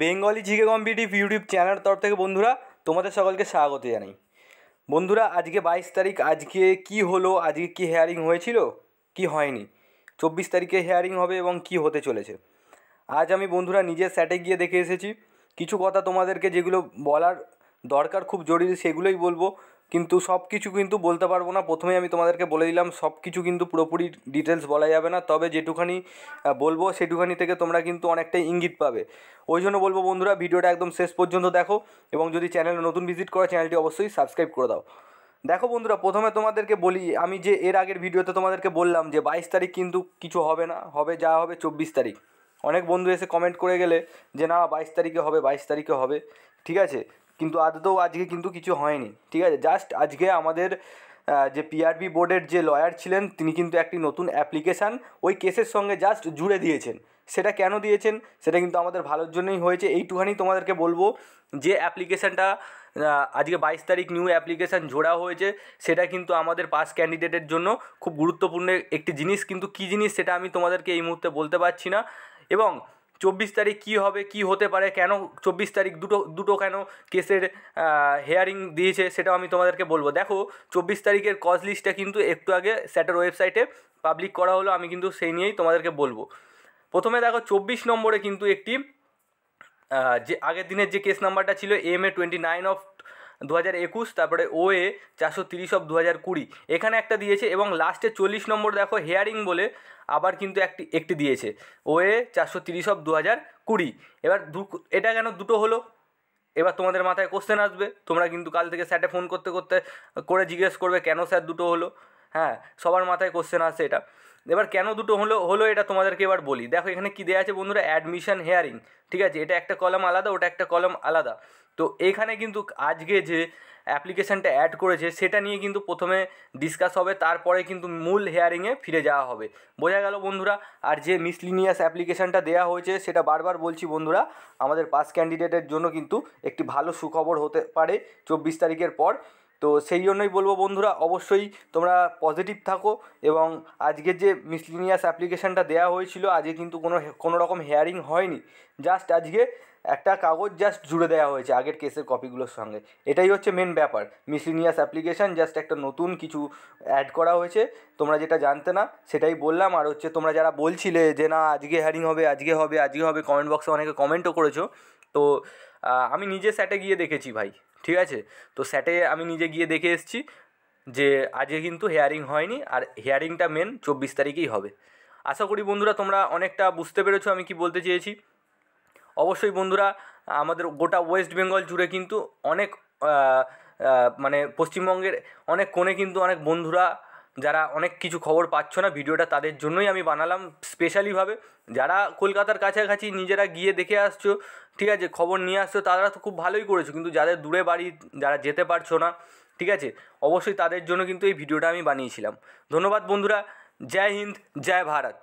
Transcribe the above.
Bengali GK competitive YouTube channel তরফ থেকে বন্ধুরা তোমাদের সকলকে স্বাগত জানাই বন্ধুরা আজকে বাইশ তারিখ আজকে কি হলো আজকে কি হেয়ারিং হয়েছিল কি হয়নি চব্বিশ তারিখে হেয়ারিং হবে এবং কি হতে চলেছে আজ আমি বন্ধুরা নিজের স্যাটে গিয়ে দেখে এসেছি কিছু কথা তোমাদেরকে যেগুলো বলার দরকার খুব জরুরি সেগুলোই বলবো কিন্তু সব কিছু কিন্তু বলতে পারবো না প্রথমেই আমি তোমাদেরকে বলে দিলাম সব কিছু কিন্তু পুরোপুরি ডিটেলস বলা যাবে না তবে যেটুখানি বলবো সেটুখানি থেকে তোমরা কিন্তু অনেকটাই ইঙ্গিত পাবে ওই জন্য বলবো বন্ধুরা ভিডিওটা একদম শেষ পর্যন্ত দেখো এবং যদি চ্যানেলে নতুন ভিজিট করো চ্যানেলটি অবশ্যই সাবস্ক্রাইব করে দাও দেখো বন্ধুরা প্রথমে তোমাদেরকে বলি আমি যে এর আগের ভিডিওতে তোমাদেরকে বললাম যে বাইশ তারিখ কিন্তু কিছু হবে না হবে যা হবে চব্বিশ তারিখ অনেক বন্ধু এসে কমেন্ট করে গেলে যে না বাইশ তারিখে হবে বাইশ তারিখে হবে ঠিক আছে কিন্তু আদতেও আজকে কিন্তু কিছু হয়নি ঠিক আছে জাস্ট আজকে আমাদের যে পিআরবি বোর্ডের যে লয়ার ছিলেন তিনি কিন্তু একটি নতুন অ্যাপ্লিকেশান ওই কেসের সঙ্গে জাস্ট জুড়ে দিয়েছেন সেটা কেন দিয়েছেন সেটা কিন্তু আমাদের ভালোর জন্যই হয়েছে এইটুখানি তোমাদেরকে বলবো যে অ্যাপ্লিকেশানটা আজকে বাইশ তারিখ নিউ অ্যাপ্লিকেশান জোড়া হয়েছে সেটা কিন্তু আমাদের পাস ক্যান্ডিডেটের জন্য খুব গুরুত্বপূর্ণ একটি জিনিস কিন্তু কী জিনিস সেটা আমি তোমাদেরকে এই মুহূর্তে বলতে পারছি না এবং চব্বিশ তারিখ কী হবে কি হতে পারে কেন চব্বিশ তারিখ দুটো দুটো কেন কেসের হেয়ারিং দিয়েছে সেটাও আমি তোমাদেরকে বলবো দেখো চব্বিশ তারিখের কজ লিস্টটা কিন্তু একটু আগে স্যাটার ওয়েবসাইটে পাবলিক করা হলো আমি কিন্তু সেই নিয়েই তোমাদেরকে বলবো প্রথমে দেখো চব্বিশ নম্বরে কিন্তু একটি যে আগের দিনের যে কেস নাম্বারটা ছিল M A twenty nine of দু হাজার একুশ তারপরে ও এ চারশো তিরিশ অফ দু হাজার কুড়ি এখানে একটা দিয়েছে এবং লাস্টে চল্লিশ নম্বর দেখো হেয়ারিং বলে আবার কিন্তু একটি একটি দিয়েছে ও এ চারশো তিরিশ অফ দু হাজার কুড়ি এবার দু এটা কেন দুটো হলো এবার তোমাদের মাথায় কোশ্চেন আসবে তোমরা কিন্তু কাল থেকে স্যারে ফোন করতে করতে করে জিজ্ঞেস করবে কেন স্যার দুটো হলো হ্যাঁ সবার মাথায় কোশ্চেন আসে এটা এবার কেন দুটো হলো হলো এটা তোমাদেরকে এবার বলি দেখো এখানে কী দেওয়া আছে বন্ধুরা অ্যাডমিশন হেয়ারিং ঠিক আছে এটা একটা কলম আলাদা ওটা একটা কলম আলাদা তো এখানে কিন্তু আজকে যে অ্যাপ্লিকেশানটা অ্যাড করেছে সেটা নিয়ে কিন্তু প্রথমে ডিসকাস হবে তারপরে কিন্তু মূল হেয়ারিংয়ে ফিরে যাওয়া হবে বোঝা গেল বন্ধুরা আর যে মিসলিনিয়াস অ্যাপ্লিকেশানটা দেওয়া হয়েছে সেটা বারবার বলছি বন্ধুরা আমাদের পাস ক্যান্ডিডেটের জন্য কিন্তু একটি ভালো সুখবর হতে পারে চব্বিশ তারিখের পর তো সেই জন্যই বলবো বন্ধুরা অবশ্যই তোমরা পজিটিভ থাকো এবং আজকে যে মিসলিনিয়াস অ্যাপ্লিকেশানটা দেওয়া হয়েছিল আজকে কিন্তু কোনো কোনো রকম হেয়ারিং হয়নি জাস্ট আজকে একটা কাগজ জাস্ট জুড়ে দেওয়া হয়েছে আগের কেসের কপিগুলোর সঙ্গে এটাই হচ্ছে মেন ব্যাপার মিসলিনিয়াস অ্যাপ্লিকেশান জাস্ট একটা নতুন কিছু অ্যাড করা হয়েছে তোমরা যেটা জানতে না সেটাই বললাম আর হচ্ছে তোমরা যারা বলছিলে যে না আজকে হ্যারিং হবে আজকে হবে আজকে হবে কমেন্ট বক্সে অনেকে কমেন্টও করেছো তো আমি নিজে স্যাটে গিয়ে দেখেছি ভাই ঠিক আছে তো স্যাটে আমি নিজে গিয়ে দেখে এসেছি যে আজকে কিন্তু হেয়ারিং হয়নি আর হেয়ারিংটা মেন চব্বিশ তারিখেই হবে আশা করি বন্ধুরা তোমরা অনেকটা বুঝতে পেরেছো আমি কি বলতে চেয়েছি অবশ্যই বন্ধুরা আমাদের গোটা ওয়েস্ট বেঙ্গল জুড়ে কিন্তু অনেক মানে পশ্চিমবঙ্গের অনেক কোণে কিন্তু অনেক বন্ধুরা যারা অনেক কিছু খবর পাচ্ছ না ভিডিওটা তাদের জন্যই আমি বানালাম স্পেশালিভাবে যারা কলকাতার কাছাকাছি নিজেরা গিয়ে দেখে আসছো ঠিক আছে খবর নিয়ে আসছো তারা তো খুব ভালোই করেছো কিন্তু যাদের দূরে বাড়ি যারা যেতে পারছো না ঠিক আছে অবশ্যই তাদের জন্য কিন্তু এই ভিডিওটা আমি বানিয়েছিলাম ধন্যবাদ বন্ধুরা জয় হিন্দ জয় ভারত